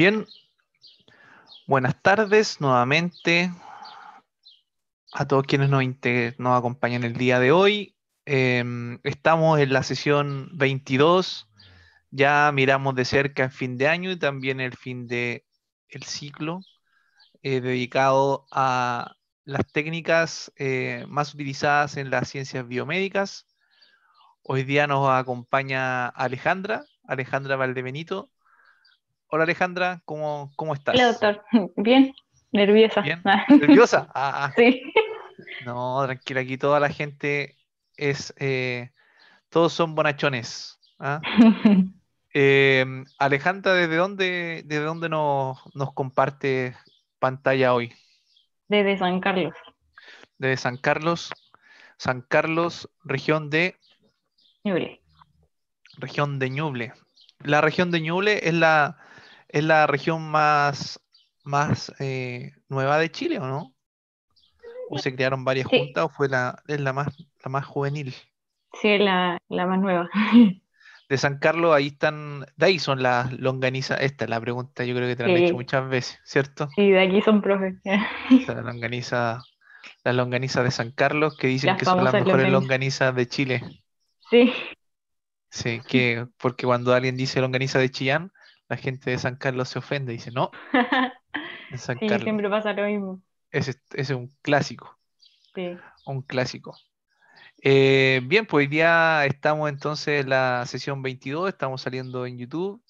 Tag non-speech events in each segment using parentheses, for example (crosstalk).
Bien, buenas tardes nuevamente a todos quienes nos, acompañan el día de hoy. Em, estamos en la sesión 22, ya miramos de cerca el fin de año y también el fin del el ciclo eh, dedicado a las técnicas eh, más utilizadas en las ciencias biomédicas. Hoy día nos acompaña Alejandra, Alejandra Valdebenito, Hola Alejandra, ¿cómo, cómo estás? Hola doctor, (laughs) bien, nerviosa. Ah. ¿Nerviosa? (laughs) Ah, ah, Sí. No, tranquila, aquí toda la gente es, eh, todos son bonachones. ¿ah? (laughs) Eh, Alejandra, ¿desde dónde, desde dónde nos, nos comparte pantalla hoy? Desde San Carlos. Desde San Carlos, San Carlos, región de... Ñuble. Región de Ñuble. La región de Ñuble es la, es la región más, más eh, nueva de Chile, ¿o no? ¿O se crearon varias juntas o fue la, es la más, la más juvenil? Sí, la, la más nueva. (laughs) De San Carlos, ahí están, de ahí son las longanizas, esta es la pregunta, yo creo que te la han hecho muchas veces, ¿cierto? Sí, de aquí son profe. (laughs) la longaniza, las de San Carlos, que dicen que son las mejores longanizas de Chile. Sí. Sí, que porque cuando alguien dice longaniza de Chillán, la gente de San Carlos se ofende y dice, no, (laughs) siempre pasa lo mismo. Ese, es un clásico. Sí. Un clásico. Eh, bien, pues ya estamos entonces en la sesión 22, estamos saliendo en YouTube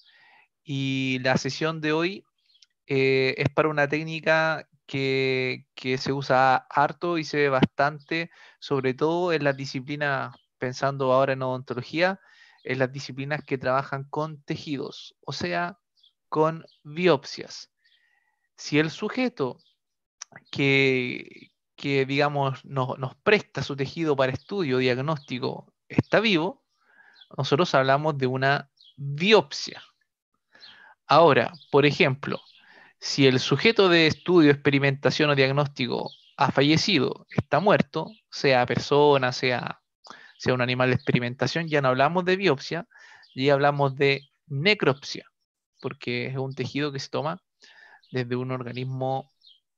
y la sesión de hoy eh, es para una técnica que, que, se usa harto y se ve bastante, sobre todo en la disciplina pensando ahora en odontología, en las disciplinas que trabajan con tejidos, o sea, con biopsias. Si el sujeto que, que digamos, nos presta su tejido para estudio diagnóstico está vivo, nosotros hablamos de una biopsia. Ahora, por ejemplo, si el sujeto de estudio, experimentación o diagnóstico ha fallecido, está muerto, sea persona, sea sea un animal de experimentación, ya no hablamos de biopsia, ya hablamos de necropsia, porque es un tejido que se toma desde un organismo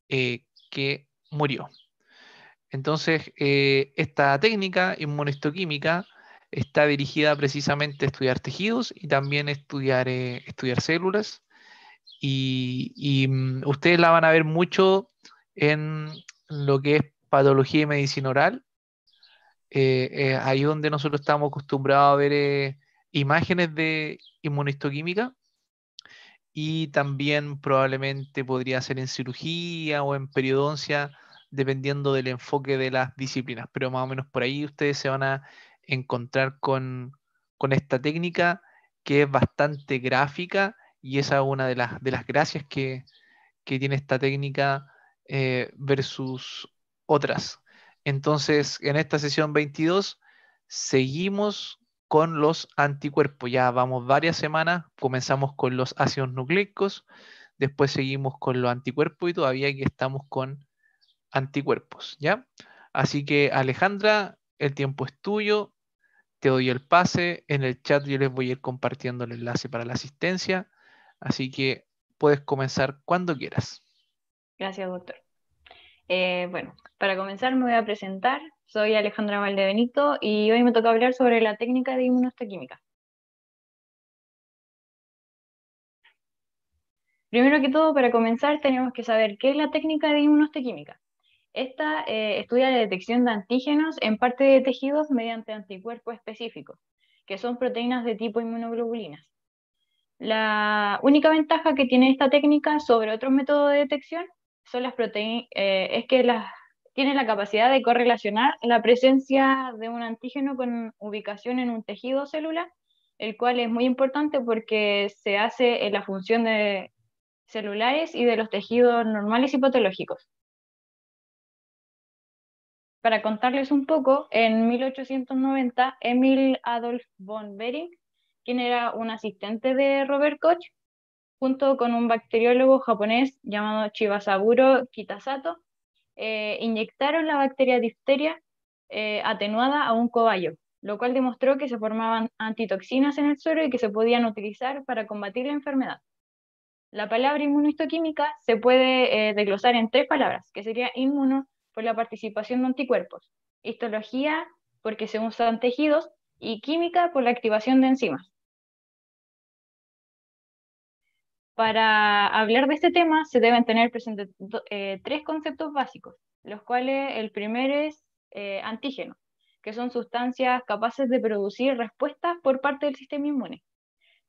eh, que murió. Entonces, eh, esta técnica inmunohistoquímica está dirigida precisamente a estudiar tejidos y también estudiar, eh, estudiar células. y, mm, ustedes la van a ver mucho en lo que es patología y medicina oral, Ahí eh, eh, ahí donde nosotros estamos acostumbrados a ver eh, imágenes de inmunistoquímica, y también probablemente podría ser en cirugía o en periodoncia, dependiendo del enfoque de las disciplinas, pero más o menos por ahí ustedes se van a encontrar con, esta técnica que es bastante gráfica y esa es una de las, de las gracias que, tiene esta técnica versus otras. Entonces, en esta sesión 22, seguimos con los anticuerpos. Ya vamos varias semanas, comenzamos con los ácidos nucleicos, después seguimos con los anticuerpos y todavía aquí estamos con anticuerpos, ¿ya? Así que Alejandra, el tiempo es tuyo, te doy el pase, en el chat yo les voy a ir compartiendo el enlace para la asistencia, así que puedes comenzar cuando quieras. Gracias, doctor. Eh, bueno, para comenzar me voy a presentar. Soy Alejandra Valdebenito y hoy me toca hablar sobre la técnica de inmunostoquímica. Primero que todo, para comenzar, tenemos que saber qué es la técnica de inmunostoquímica. Esta eh, estudia la detección de antígenos en parte de tejidos mediante anticuerpos específicos, que son proteínas de tipo inmunoglobulinas. La única ventaja que tiene esta técnica sobre otros métodos de detección son las proteínas, eh, es que las tiene la capacidad de correlacionar la presencia de un antígeno con ubicación en un tejido celular, el cual es muy importante porque se hace en la función de celulares y de los tejidos normales y patológicos. Para contarles un poco, en 1890, Emil Adolf von Behring, quien era un asistente de Robert Koch, junto con un bacteriólogo japonés llamado Chibasaburo Kitasato, eh, inyectaron la bacteria difteria eh, atenuada a un cobayo, lo cual demostró que se formaban antitoxinas en el suero y que se podían utilizar para combatir la enfermedad. La palabra inmunohistoquímica se puede eh, desglosar en tres palabras, que sería inmuno por la participación de anticuerpos, histología porque se usan tejidos y química por la activación de enzimas. Para hablar de este tema se deben tener presentes eh, tres conceptos básicos, los cuales el primero es eh, antígeno, que son sustancias capaces de producir respuestas por parte del sistema inmune.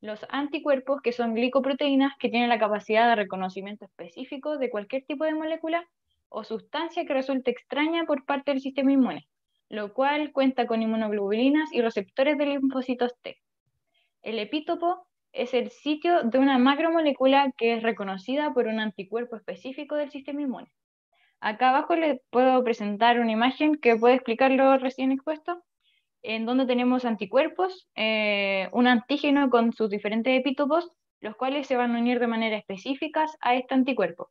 Los anticuerpos, que son glicoproteínas, que tienen la capacidad de reconocimiento específico de cualquier tipo de molécula o sustancia que resulte extraña por parte del sistema inmune, lo cual cuenta con inmunoglobulinas y receptores de linfocitos T. El epítopo, es el sitio de una macromolécula que es reconocida por un anticuerpo específico del sistema inmune. Acá abajo les puedo presentar una imagen que puede explicar lo recién expuesto, en donde tenemos anticuerpos, eh, un antígeno con sus diferentes epítopos, los cuales se van a unir de manera específica a este anticuerpo.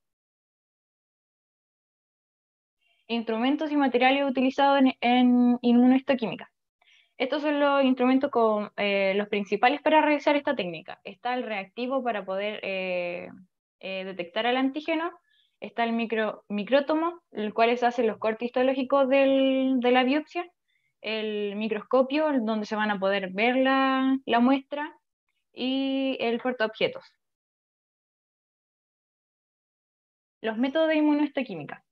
Instrumentos y materiales utilizados en, en inmunohistoquímica. Estos son los instrumentos con, eh, los principales para realizar esta técnica. Está el reactivo para poder eh, eh, detectar el antígeno, está el micro, micrótomo, el cual se hacen los cortes histológicos del, de la biopsia, el microscopio, donde se van a poder ver la, muestra, y el portaobjetos. Los métodos de inmunohistoquímica.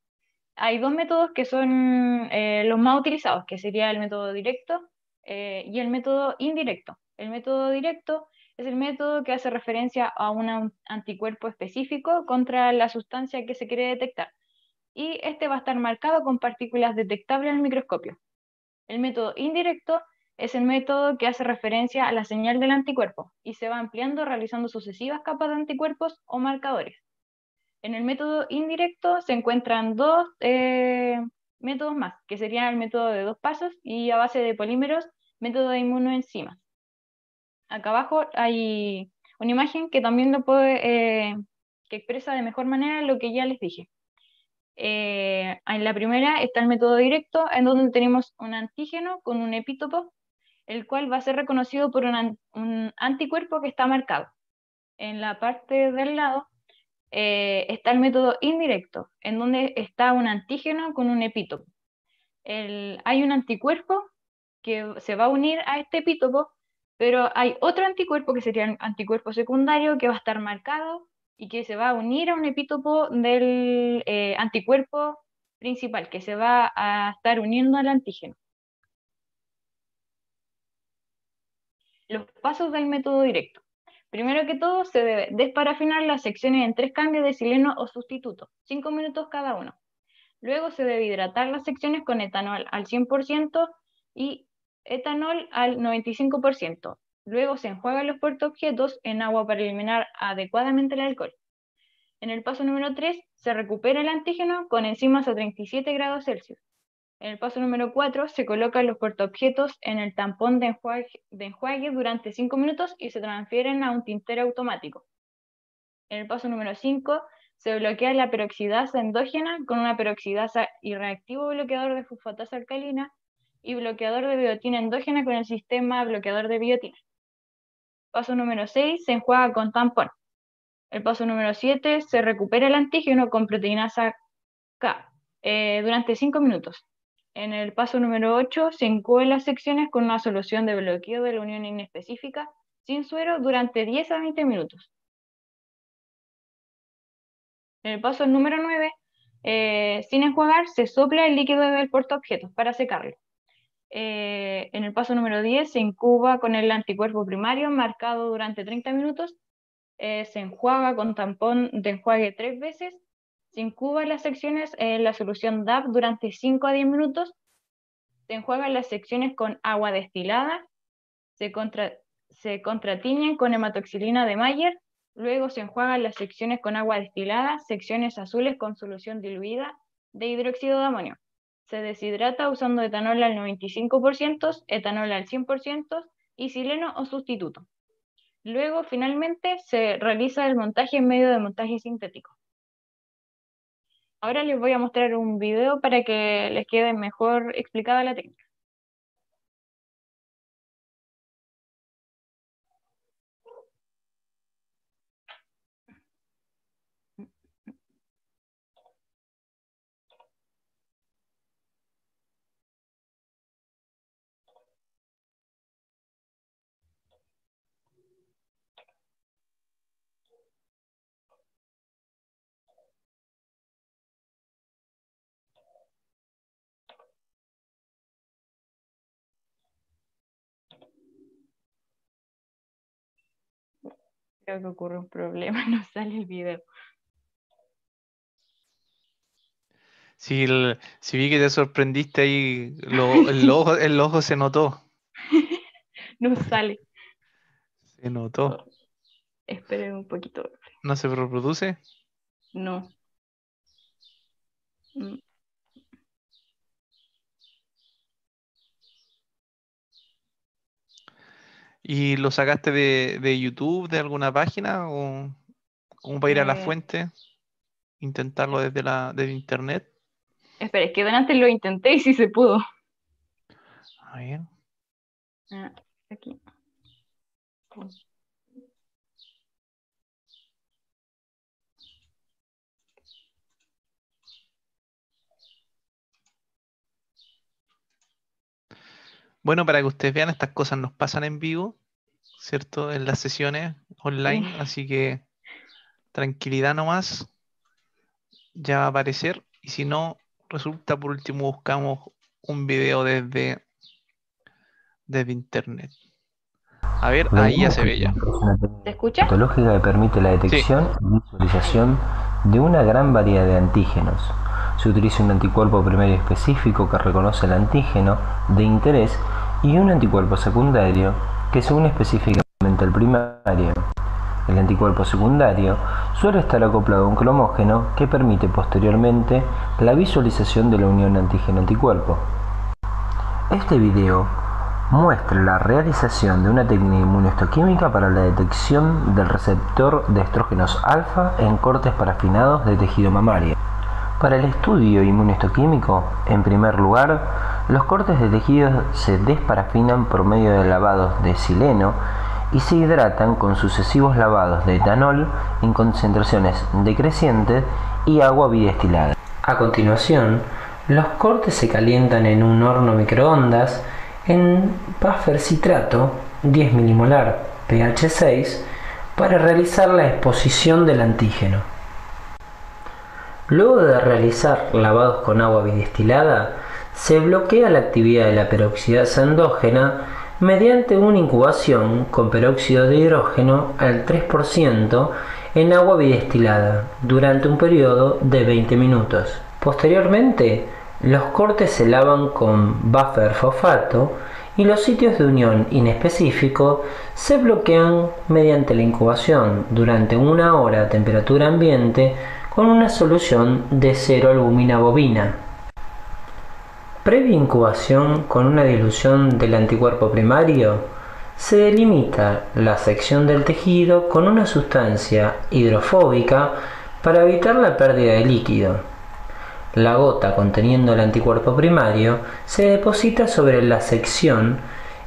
Hay dos métodos que son los más utilizados, que sería el método directo eh, y el método indirecto. El método directo es el método que hace referencia a un anticuerpo específico contra la sustancia que se quiere detectar. Y este va a estar marcado con partículas detectables al microscopio. El método indirecto es el método que hace referencia a la señal del anticuerpo y se va ampliando realizando sucesivas capas de anticuerpos o marcadores. En el método indirecto se encuentran dos eh, métodos más, que serían el método de dos pasos y a base de polímeros método de inmunoenzimas. Acá abajo hay una imagen que también lo eh, expresa de mejor manera lo que ya les dije. Eh, en la primera está el método directo, en donde tenemos un antígeno con un epítopo, el cual va a ser reconocido por un, anticuerpo que está marcado. En la parte del lado eh, está el método indirecto, en donde está un antígeno con un epítopo. hay un anticuerpo que se va a unir a este epítopo, pero hay otro anticuerpo que sería un anticuerpo secundario que va a estar marcado y que se va a unir a un epítopo del eh, anticuerpo principal, que se va a estar uniendo al antígeno. Los pasos del método directo. Primero que todo, se debe desparafinar las secciones en tres cambios de sileno o sustituto, cinco minutos cada uno. Luego se debe hidratar las secciones con etanol al 100% y etanol al 95%. Luego se enjuagan los portaobjetos en agua para eliminar adecuadamente el alcohol. En el paso número 3 se recupera el antígeno con enzimas a 37 grados Celsius. En el paso número 4 se colocan los portaobjetos en el tampón de enjuague, durante 5 minutos y se transfieren a un tintero automático. En el paso número 5 se bloquea la peroxidasa endógena con una peroxidasa y bloqueador de fosfatasa alcalina y bloqueador de biotina endógena con el sistema bloqueador de biotina. Paso número 6, se enjuaga con tampón. El paso número 7, se recupera el antígeno con proteinasa K eh, durante 5 minutos. En el paso número 8, se encuelan las secciones con una solución de bloqueo de la unión inespecífica sin suero durante 10 a 20 minutos. En el paso número 9, eh, sin enjuagar, se sopla el líquido del portaobjetos para secarlo. Eh, en el paso número 10 se incuba con el anticuerpo primario marcado durante 30 minutos, eh, se enjuaga con tampón de enjuague tres veces, se incuba las secciones en eh, la solución DAP durante 5 a 10 minutos, se enjuagan las secciones con agua destilada, se, se contratiñen con hematoxilina de Mayer, luego se enjuagan las secciones con agua destilada, secciones azules con solución diluida de hidróxido de amonio se deshidrata usando etanol al 95%, etanol al 100% y sileno o sustituto. Luego, finalmente, se realiza el montaje en medio de montaje sintético. Ahora les voy a mostrar un video para que les quede mejor explicada la técnica. que ocurre un problema, (laughs) no sale el video. si vi que te sorprendiste ahí, (laughs) el, ojo, se notó. (laughs) no sale. Se notó. Oh, esperen un poquito. ¿No se reproduce? No. Mm. ¿Y lo sacaste de, YouTube, de alguna página? ¿O cómo a ir a la eh. fuente? ¿Intentarlo desde, la, internet? Espera, es que antes lo intenté y sí se pudo. A ver. Ah, aquí. Bueno, para que ustedes vean, estas cosas nos pasan en vivo. ¿cierto? En las sesiones online, así que tranquilidad nomás, ya va a aparecer. Y si no resulta, por último buscamos un video desde, desde internet. A ver, ahí ya se ve ya. ¿Te escucha? que permite la detección y visualización de una gran variedad de antígenos. Se utiliza un anticuerpo primario específico que reconoce el antígeno de interés y un anticuerpo secundario que se une específicamente al primario. El anticuerpo secundario suele estar acoplado a un cromógeno que permite posteriormente la visualización de la unión antígeno-anticuerpo. Este video muestra la realización de una técnica inmunohistoquímica para la detección del receptor de estrógenos alfa en cortes parafinados de tejido mamario. Para el estudio inmunohistoquímico, en primer lugar, los cortes de tejidos se desparafinan por medio de lavados de sileno y se hidratan con sucesivos lavados de etanol en concentraciones decrecientes y agua bidestilada. A continuación, los cortes se calientan en un horno microondas en buffer citrato 10 milimolar pH 6 para realizar la exposición del antígeno. Luego de realizar lavados con agua bidestilada, se bloquea la actividad de la peroxidasa endógena mediante una incubación con peróxido de hidrógeno al 3% en agua bidestilada durante un periodo de 20 minutos. Posteriormente, los cortes se lavan con buffer fosfato y los sitios de unión inespecífico se bloquean mediante la incubación durante una hora a temperatura ambiente con una solución de cero albumina bovina previa incubación con una dilución del anticuerpo primario, se delimita la sección del tejido con una sustancia hidrofóbica para evitar la pérdida de líquido. La gota conteniendo el anticuerpo primario se deposita sobre la sección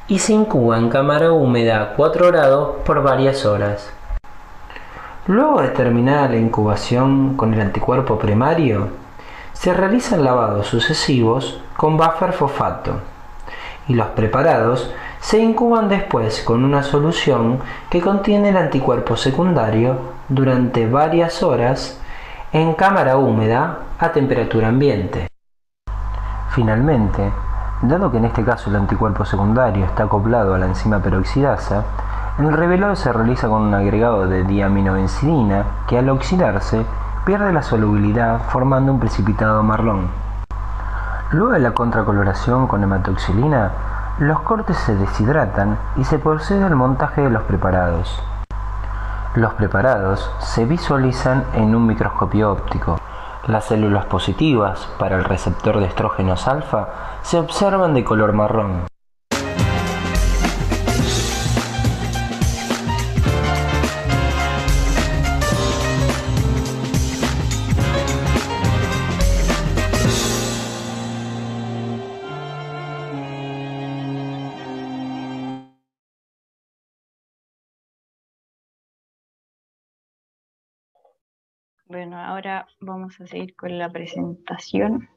y se incuba en cámara húmeda a 4 grados por varias horas. Luego de terminada la incubación con el anticuerpo primario, se realizan lavados sucesivos con buffer fosfato y los preparados se incuban después con una solución que contiene el anticuerpo secundario durante varias horas en cámara húmeda a temperatura ambiente. Finalmente, dado que en este caso el anticuerpo secundario está acoplado a la enzima peroxidasa, el revelado se realiza con un agregado de benzidina que al oxidarse pierde la solubilidad formando un precipitado marrón. Luego de la contracoloración con hematoxilina, los cortes se deshidratan y se procede al montaje de los preparados. Los preparados se visualizan en un microscopio óptico. Las células positivas para el receptor de estrógenos alfa se observan de color marrón. Bueno, ahora vamos a seguir con la presentación.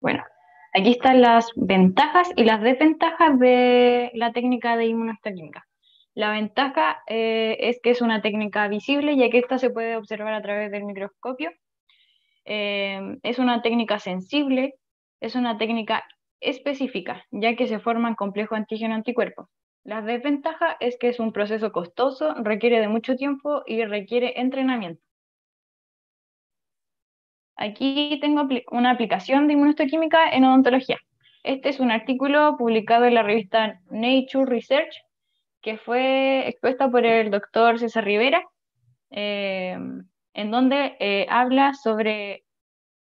Bueno, aquí están las ventajas y las desventajas de la técnica de inmunohistoquímica. La ventaja eh, es que es una técnica visible, ya que esta se puede observar a través del microscopio. Eh, es una técnica sensible, es una técnica específica, ya que se forman complejo antígeno-anticuerpo. La desventaja es que es un proceso costoso, requiere de mucho tiempo y requiere entrenamiento. Aquí tengo una aplicación de inmunohistoquímica en odontología. Este es un artículo publicado en la revista Nature Research, que fue expuesta por el doctor César Rivera, eh, en donde eh, habla sobre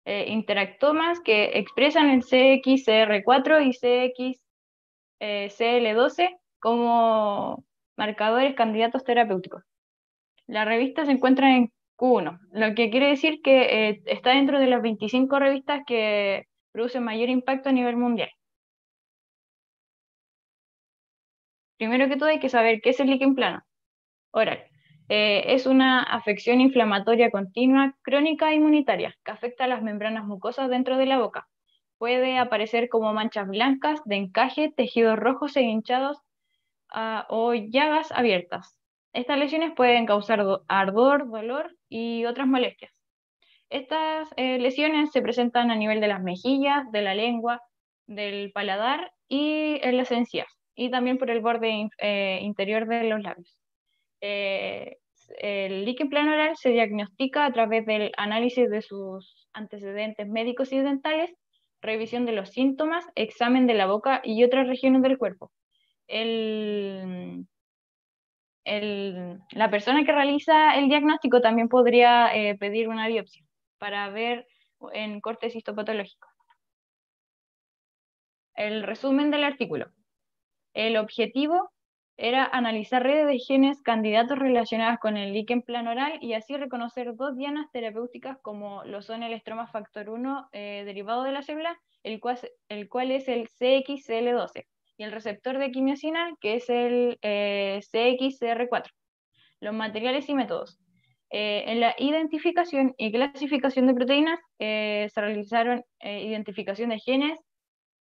eh, interactomas que expresan el CXCR4 y CXCL12 eh, como marcadores candidatos terapéuticos. La revista se encuentra en Q1, lo que quiere decir que eh, está dentro de las 25 revistas que producen mayor impacto a nivel mundial. Primero que todo hay que saber qué es el líquen plano oral. Eh, es una afección inflamatoria continua, crónica e inmunitaria, que afecta a las membranas mucosas dentro de la boca. Puede aparecer como manchas blancas de encaje, tejidos rojos e hinchados ah, o llagas abiertas. Estas lesiones pueden causar ardor, dolor y otras molestias. Estas eh, lesiones se presentan a nivel de las mejillas, de la lengua, del paladar y en eh, las encías, y también por el borde interior de los labios el líquen plano oral se diagnostica a través del análisis de sus antecedentes médicos y dentales, revisión de los síntomas, examen de la boca y otras regiones del cuerpo. la persona que realiza el diagnóstico también podría eh, pedir una biopsia para ver en cortes histopatológicos. El resumen del artículo. El objetivo era analizar redes de genes candidatos relacionadas con el líquen plan oral y así reconocer dos dianas terapéuticas como lo son el estroma factor 1 eh, derivado de la célula, el cual, el cual es el cxcl 12 y el receptor de quimiosina, que es el eh, cxcr 4 Los materiales y métodos. Eh, en la identificación y clasificación de proteínas se realizaron identificación de genes,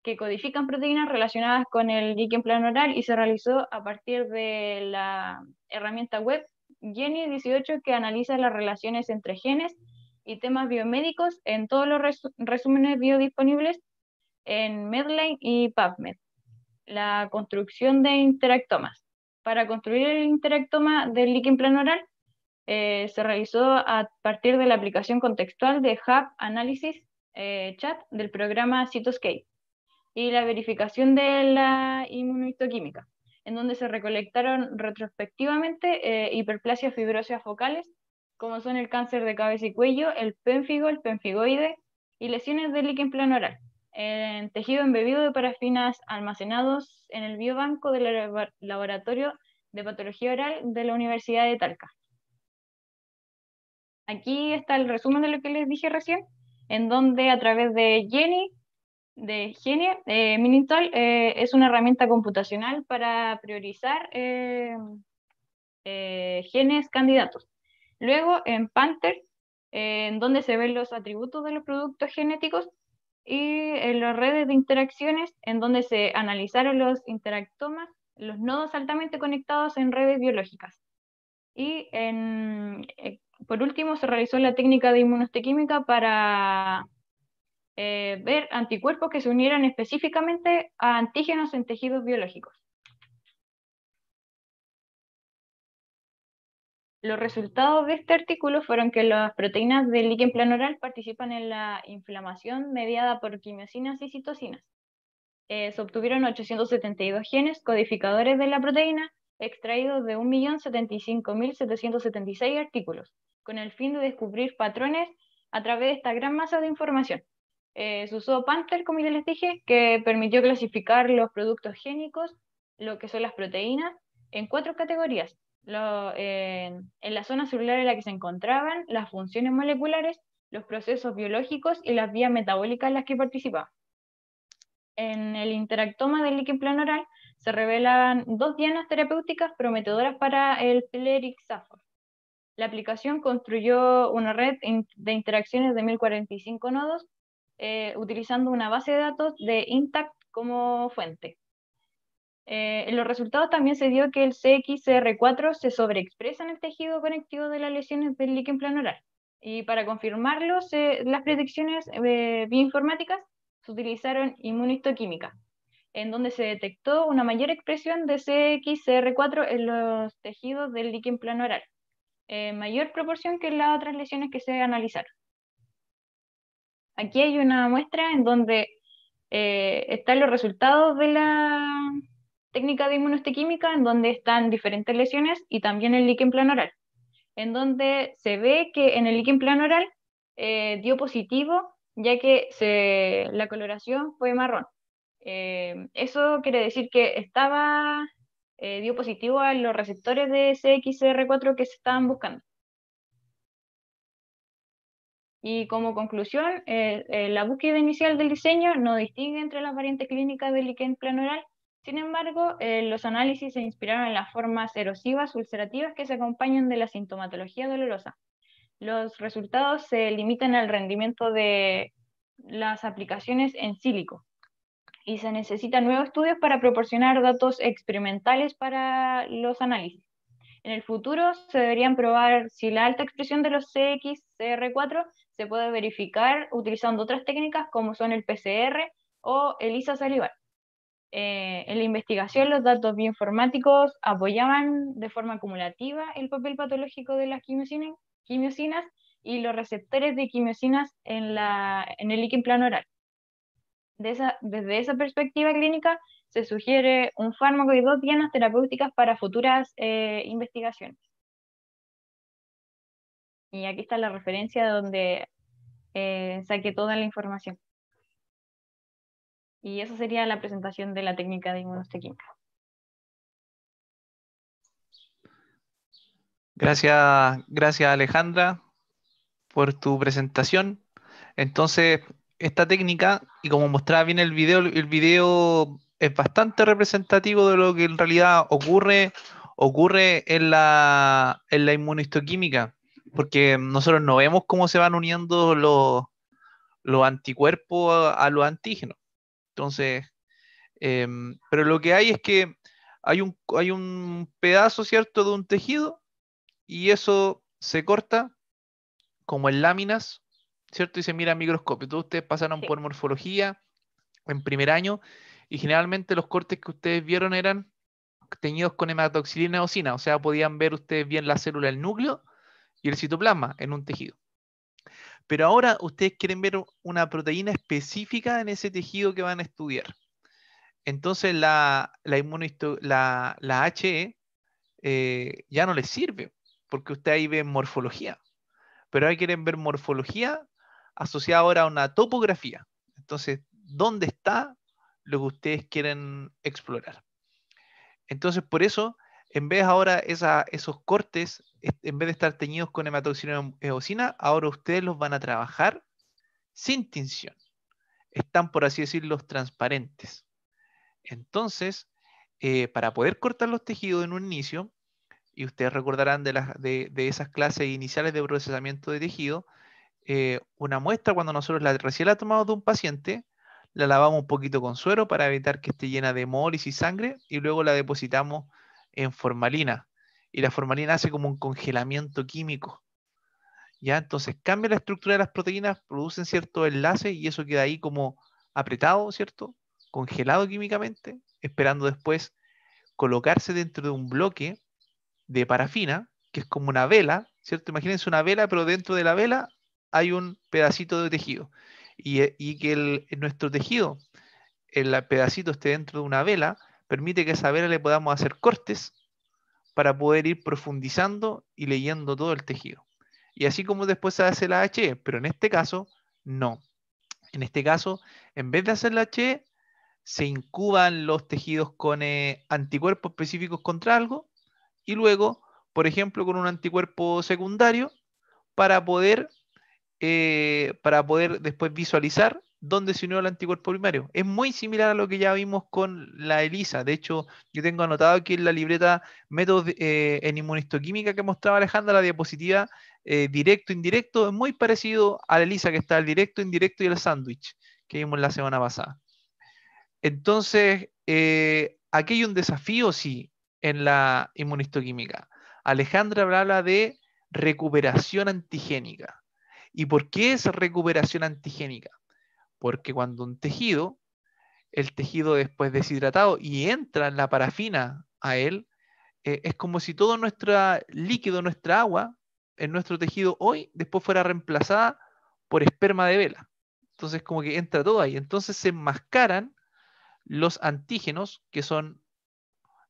que codifican proteínas relacionadas con el líquen oral y se realizó a partir de la herramienta web Geni 18 que analiza las relaciones entre genes y temas biomédicos en todos los resúmenes biodisponibles en Medline y PubMed. La construcción de interactomas. Para construir el interactoma del líquen plan oral eh, se realizó a partir de la aplicación contextual de Hub Analysis eh, Chat del programa Cytoscape y la verificación de la inmunohistoquímica, en donde se recolectaron retrospectivamente eh, hiperplasias fibrosas focales, como son el cáncer de cabeza y cuello, el pénfigo, el pénfigoide, y lesiones de líquen oral, en tejido embebido de parafinas almacenados en el biobanco del laboratorio de patología oral de la Universidad de Talca. Aquí está el resumen de lo que les dije recién, en donde a través de Jenny de genia, eh, eh, es una herramienta computacional para priorizar eh, eh, genes candidatos. Luego en Panther, en donde se ven los atributos de los productos genéticos, y en las redes de interacciones, en donde se analizaron los interactomas, los nodos altamente conectados en redes biológicas. Y en, por último, se realizó la técnica de inmunostequímica para eh, ver anticuerpos que se unieran específicamente a antígenos en tejidos biológicos. Los resultados de este artículo fueron que las proteínas del líquen planoral participan en la inflamación mediada por quimiocinas y citocinas. Eh, se obtuvieron 872 genes codificadores de la proteína extraídos de 1.075.776 artículos, con el fin de descubrir patrones a través de esta gran masa de información. Eh, se usó Panther, como ya les dije, que permitió clasificar los productos génicos, lo que son las proteínas, en cuatro categorías. Lo, eh, en la zona celular en la que se encontraban, las funciones moleculares, los procesos biológicos y las vías metabólicas en las que participaban. En el interactoma del líquido oral, se revelan dos dianas terapéuticas prometedoras para el Safor. La aplicación construyó una red de interacciones de 1045 nodos eh, utilizando una base de datos de Intact como fuente. Eh, en los resultados también se dio que el CXR4 se sobreexpresa en el tejido conectivo de las lesiones del líquen planoral. Y para confirmarlo, las predicciones eh, bioinformáticas se utilizaron inmunistoquímica, en donde se detectó una mayor expresión de CXR4 en los tejidos del líquen planoral, en mayor proporción que en las otras lesiones que se analizaron. Aquí hay una muestra en donde eh, están los resultados de la técnica de inmunohistoquímica, en donde están diferentes lesiones y también el líquen planoral, en donde se ve que en el líquen planoral eh, dio positivo, ya que la coloración fue marrón. Eh, eso quiere decir que estaba, dio positivo a los receptores de CXR4 que se estaban buscando. Y como conclusión, eh, eh, la búsqueda inicial del diseño no distingue entre las variantes clínicas del líquen planural, Sin embargo, eh, los análisis se inspiraron en las formas erosivas ulcerativas que se acompañan de la sintomatología dolorosa. Los resultados se limitan al rendimiento de las aplicaciones en sílico y se necesitan nuevos estudios para proporcionar datos experimentales para los análisis. En el futuro se deberían probar si la alta expresión de los CXCR4 se puede verificar utilizando otras técnicas como son el PCR o el ISA eh, en la investigación, los datos bioinformáticos apoyaban de forma acumulativa el papel patológico de las quimiocinas quimiosinas y los receptores de quimiosinas en, el líquido plano oral. De esa, desde esa perspectiva clínica, se sugiere un fármaco y dos dianas terapéuticas para futuras eh, investigaciones. Y aquí está la referencia donde eh, saqué toda la información. Y esa sería la presentación de la técnica de inmunostequímica. Gracias, gracias Alejandra por tu presentación. Entonces, esta técnica, y como mostraba bien el video, el video es bastante representativo de lo que en realidad ocurre, ocurre en, la, en la inmunohistoquímica porque nosotros no vemos cómo se van uniendo los, anticuerpos a, los antígenos. Entonces, em, pero lo que hay es que hay un, hay un pedazo, ¿cierto?, de un tejido y eso se corta como en láminas, ¿cierto? Y se mira en microscopio. Todos ustedes pasaron por morfología en primer año y generalmente los cortes que ustedes vieron eran teñidos con hematoxilina eosina, o sea, podían ver ustedes bien la célula, el núcleo, y el citoplasma en un tejido. Pero ahora ustedes quieren ver una proteína específica en ese tejido que van a estudiar. Entonces la, la, la, HE eh, ya no les sirve, porque usted ahí ve morfología. Pero ahora quieren ver morfología asociada ahora a una topografía. Entonces, ¿dónde está lo que ustedes quieren explorar? Entonces, por eso en vez ahora esos cortes, en vez de estar teñidos con hematoxina eosina, ahora ustedes los van a trabajar sin tinción. Están, por así decirlo, transparentes. Entonces, eh, para poder cortar los tejidos en un inicio, y ustedes recordarán de, las, de, esas clases iniciales de procesamiento de tejido, eh, una muestra cuando nosotros la recién la tomamos de un paciente, la lavamos un poquito con suero para evitar que esté llena de hemólisis y sangre, y luego la depositamos en formalina y la formalina hace como un congelamiento químico. ¿Ya? Entonces cambia la estructura de las proteínas, producen cierto enlace y eso queda ahí como apretado, ¿cierto? Congelado químicamente, esperando después colocarse dentro de un bloque de parafina, que es como una vela, ¿cierto? Imagínense una vela, pero dentro de la vela hay un pedacito de tejido. Y, eh, que nuestro tejido, el pedacito esté dentro de una vela, permite que a esa vela le podamos hacer cortes para poder ir profundizando y leyendo todo el tejido. Y así como después se hace la H, pero en este caso no. En este caso, en vez de hacer la H, se incuban los tejidos con eh, anticuerpos específicos contra algo y luego, por ejemplo, con un anticuerpo secundario para poder, eh, para poder después visualizar donde se unió el anticuerpo primario. Es muy similar a lo que ya vimos con la ELISA. De hecho, yo tengo anotado aquí en la libreta métodos eh, en inmunistoquímica que mostraba Alejandra, la diapositiva eh, directo-indirecto, es muy parecido a la ELISA, que está el directo-indirecto y el sándwich, que vimos la semana pasada. Entonces, eh, aquí hay un desafío, sí, en la inmunistoquímica. Alejandra habla de recuperación antigénica. ¿Y por qué es recuperación antigénica? porque cuando un tejido, el tejido después deshidratado y entra en la parafina a él, eh, es como si todo nuestro líquido, nuestra agua, en nuestro tejido hoy, después fuera reemplazada por esperma de vela. Entonces como que entra todo ahí. Entonces se enmascaran los antígenos, que son,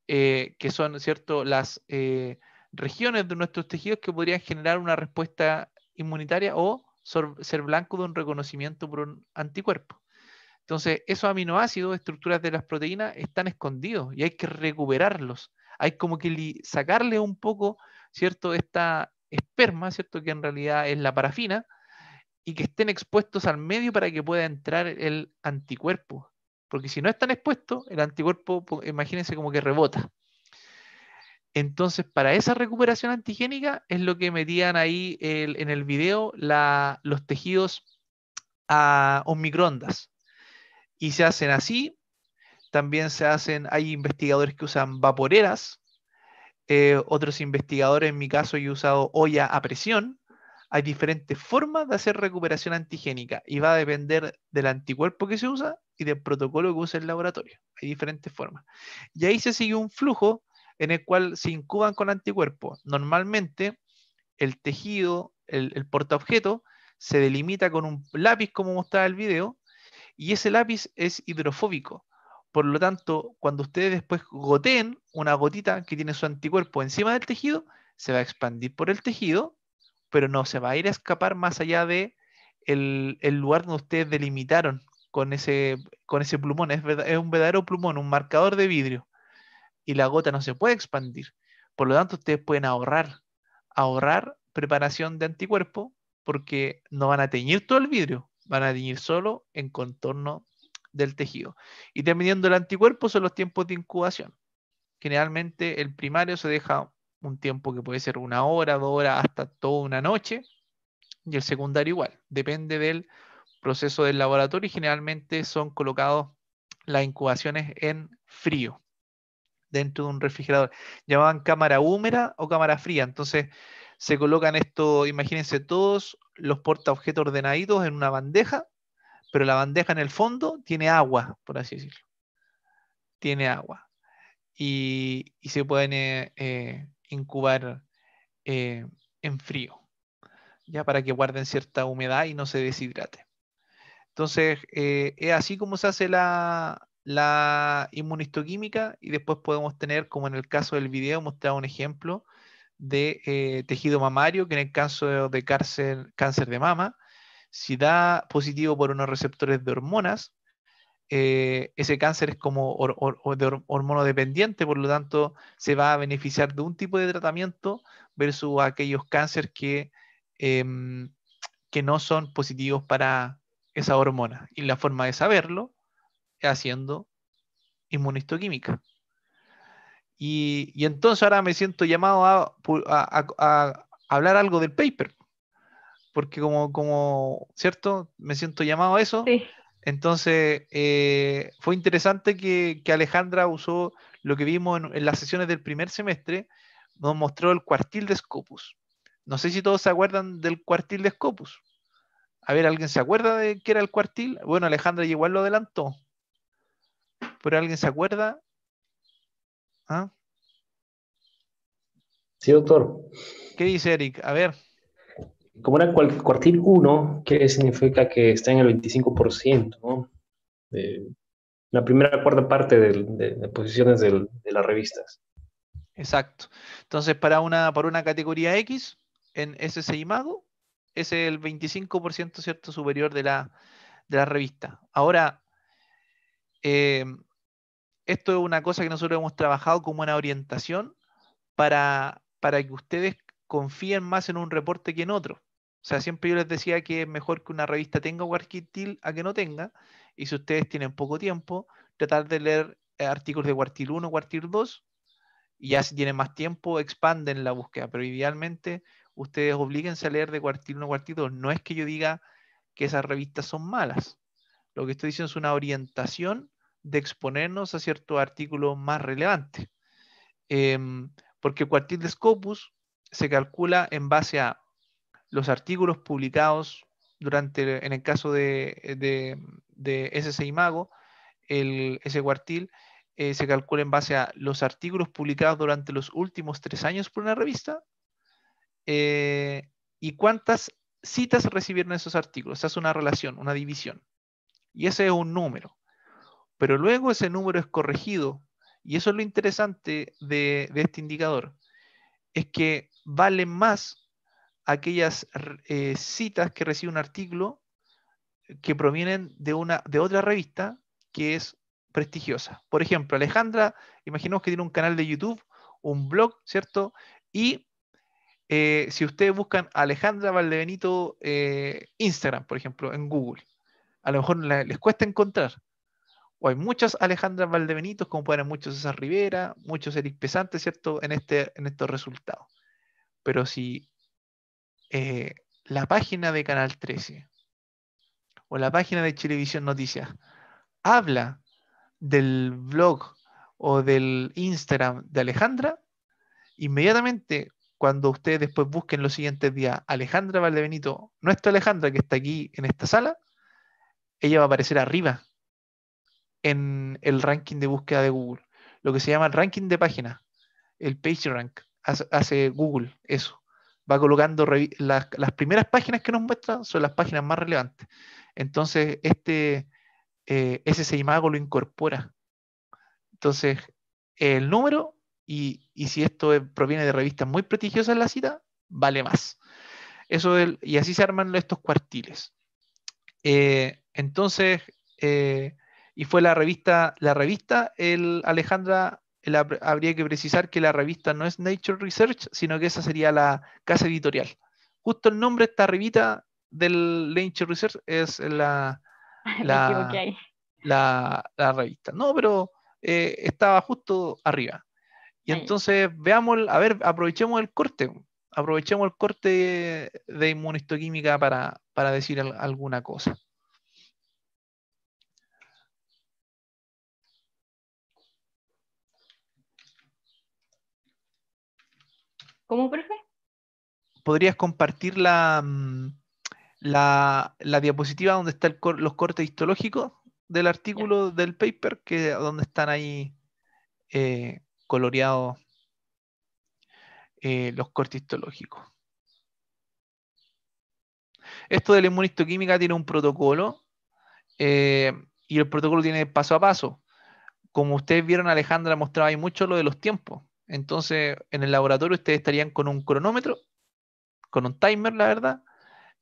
eh, que son ¿cierto? las eh, regiones de nuestros tejidos que podrían generar una respuesta inmunitaria o ser blanco de un reconocimiento por un anticuerpo. Entonces, esos aminoácidos, estructuras de las proteínas, están escondidos y hay que recuperarlos. Hay como que sacarle un poco, ¿cierto? Esta esperma, ¿cierto? Que en realidad es la parafina, y que estén expuestos al medio para que pueda entrar el anticuerpo. Porque si no están expuestos, el anticuerpo, imagínense como que rebota. Entonces, para esa recuperación antigénica es lo que metían ahí en el video los tejidos a, microondas. Y se hacen así. También se hacen, hay investigadores que usan vaporeras, eh, otros investigadores, en mi caso, he usado olla a presión. Hay diferentes formas de hacer recuperación antigénica y va a depender del anticuerpo que se usa y del protocolo que usa el laboratorio. Hay diferentes formas. Y ahí se sigue un flujo en el cual se incuban con anticuerpos. Normalmente el tejido, el, portaobjeto, se delimita con un lápiz como mostraba el video y ese lápiz es hidrofóbico. Por lo tanto, cuando ustedes después goteen una gotita que tiene su anticuerpo encima del tejido, se va a expandir por el tejido, pero no se va a ir a escapar más allá de el, lugar donde ustedes delimitaron con ese, con ese plumón. Es, es un verdadero plumón, un marcador de vidrio y la gota no se puede expandir. Por lo tanto, ustedes pueden ahorrar, ahorrar preparación de anticuerpo porque no van a teñir todo el vidrio, van a teñir solo en contorno del tejido. Y dependiendo del anticuerpo son los tiempos de incubación. Generalmente el primario se deja un tiempo que puede ser una hora, dos horas, hasta toda una noche, y el secundario igual, depende del proceso del laboratorio y generalmente son colocados las incubaciones en frío dentro de un refrigerador. Llamaban cámara húmeda o cámara fría. Entonces se colocan esto, imagínense todos los portaobjetos ordenaditos en una bandeja, pero la bandeja en el fondo tiene agua, por así decirlo. Tiene agua. Y, se pueden eh, eh, incubar eh, en frío, ya para que guarden cierta humedad y no se deshidrate. Entonces, es así como se hace la, la inmunistoquímica y después podemos tener, como en el caso del video, mostrar un ejemplo de eh, tejido mamario, que en el caso de cáncer, cáncer de mama, si da positivo por unos receptores de hormonas, eh, ese cáncer es como hormono dependiente, por lo tanto se va a beneficiar de un tipo de tratamiento versus aquellos cánceres que, em, que no son positivos para esa hormona. Y la forma de saberlo haciendo inmunistoquímica. Y, y entonces ahora me siento llamado a, hablar algo del paper, porque como, como, ¿cierto? Me siento llamado a eso. Entonces, eh, fue interesante que, Alejandra usó lo que vimos en, en, las sesiones del primer semestre, nos mostró el cuartil de Scopus. No sé si todos se acuerdan del cuartil de Scopus. A ver, ¿alguien se acuerda de qué era el cuartil? Bueno, Alejandra igual lo adelantó. ¿Pero alguien se acuerda? ¿Ah? Sí, doctor. ¿Qué dice Eric? A ver. Como era cuartil 1, ¿qué significa que está en el 25%, ¿no? la primera cuarta parte de, posiciones de las revistas. Exacto. Entonces, para una, una categoría X, en SSI Mago, es el 25% ¿cierto? superior de la, de la revista. Ahora, eh, esto es una cosa que nosotros hemos trabajado como una orientación para, que ustedes confíen más en un reporte que en otro. O sea, siempre yo les decía que es mejor que una revista tenga cuartil a que no tenga. Y si ustedes tienen poco tiempo, tratar de leer eh, artículos de cuartil 1, cuartil 2. Y ya si tienen más tiempo, expanden la búsqueda. Pero idealmente, ustedes obliguense a leer de cuartil 1, quartil 2. No es que yo diga que esas revistas son malas. Lo que estoy diciendo es una orientación de exponernos a cierto artículo más relevante. Em, porque el cuartil de Scopus se calcula en base a los artículos publicados durante, en el caso de, de, de SSI Mago, el, ese cuartil eh, se calcula en base a los artículos publicados durante los últimos tres años por una revista eh, y cuántas citas recibieron esos artículos. O es una relación, una división. Y ese es un número. Pero luego ese número es corregido. Y eso es lo interesante de, este indicador. Es que valen más aquellas eh, citas que recibe un artículo que provienen de, una, de otra revista que es prestigiosa. Por ejemplo, Alejandra, imaginemos que tiene un canal de YouTube, un blog, ¿cierto? Y eh, si ustedes buscan Alejandra Valdebenito eh, Instagram, por ejemplo, en Google, a lo mejor les cuesta encontrar, hay muchas Alejandra Valdebenitos, como pueden muchos César Rivera, muchos Eric Pesante, ¿cierto? En, este, en estos resultados. Pero si eh, la página de Canal 13 o la página de Televisión Noticias habla del blog o del Instagram de Alejandra, inmediatamente cuando ustedes después busquen los siguientes días Alejandra Valdebenito, nuestra Alejandra que está aquí en esta sala, ella va a aparecer arriba en el ranking de búsqueda de Google, lo que se llama el ranking de páginas, el PageRank, hace Google eso. Va colocando las, primeras páginas que nos muestran. son las páginas más relevantes. Entonces, este eh, ese semáforo lo incorpora. Entonces, el número y, si esto proviene de revistas muy prestigiosas en la cita, vale más. Eso y así se arman estos cuartiles. Eh, entonces, eh, y fue la revista, la revista, el Alejandra, habría que precisar que la revista no es Nature Research, sino que esa sería la casa editorial. Justo el nombre de esta revista del Nature Research es la, (laughs) la, revista. No, pero eh, estaba justo arriba. Y entonces veamos, a ver, aprovechemos el corte, aprovechemos el corte de inmunohistoquímica para, para decir alguna cosa. ¿Cómo, profe? ¿Podrías compartir la, mm, diapositiva donde están los cortes histológicos del artículo del paper, que donde están ahí eh, coloreados eh, los cortes histológicos? Esto de la inmunistoquímica tiene un protocolo eh, y el protocolo tiene paso a paso. Como ustedes vieron, Alejandra mostraba ahí mucho lo de los tiempos. Entonces, en el laboratorio ustedes estarían con un cronómetro, con un timer, la verdad,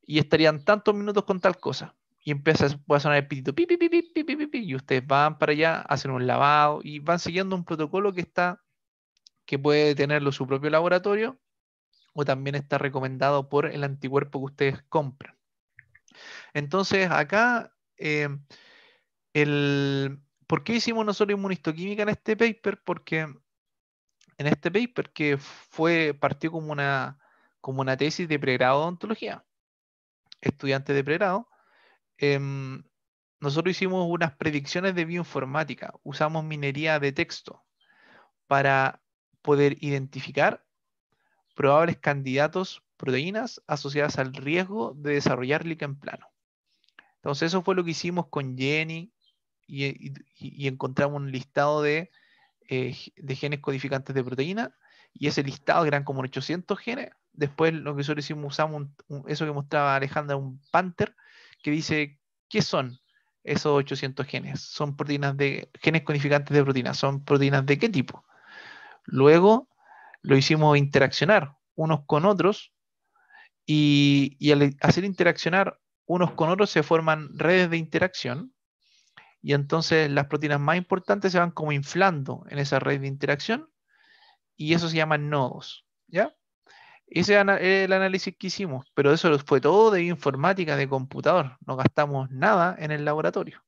y estarían tantos minutos con tal cosa. Y empieza a sonar el pitito, pi, pi, pi, y ustedes van para allá, hacen un lavado y van siguiendo un protocolo que está, que puede tenerlo su propio laboratorio o también está recomendado por el anticuerpo que ustedes compran. Entonces, acá, eh, el, ¿por qué hicimos nosotros inmunistoquímica en este paper? Porque en este paper que fue, partió como una, como una tesis de pregrado de ontología. estudiante de pregrado. Em, nosotros hicimos unas predicciones de bioinformática. Usamos minería de texto para poder identificar probables candidatos proteínas asociadas al riesgo de desarrollar lichen plano. Entonces eso fue lo que hicimos con Jenny y encontramos un listado de eh, de genes codificantes de proteína y ese listado, eran como 800 genes. Después lo que nosotros hicimos, usamos eso que mostraba Alejandra, un Panther, que dice, ¿qué son esos 800 genes? Son proteínas de, genes codificantes de proteínas, son proteínas de qué tipo. Luego lo hicimos interaccionar unos con otros y, y al hacer interaccionar unos con otros se forman redes de interacción y entonces las proteínas más importantes se van como inflando en esa red de interacción y eso se llama nodos, ¿ya? Ese es el análisis que hicimos, pero eso fue todo de informática, de computador, no gastamos nada en el laboratorio.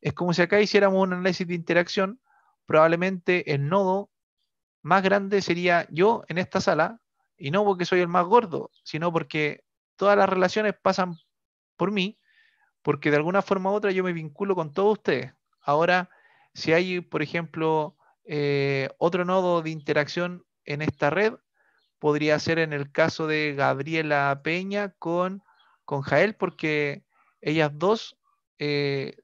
Es como si acá hiciéramos un análisis de interacción, probablemente el nodo más grande sería yo en esta sala, y no porque soy el más gordo, sino porque todas las relaciones pasan por mí, porque de alguna forma u otra yo me vinculo con todos ustedes. Ahora, si hay, por ejemplo, eh, otro nodo de interacción en esta red, podría ser en el caso de Gabriela Peña con, Jael, porque ellas dos eh,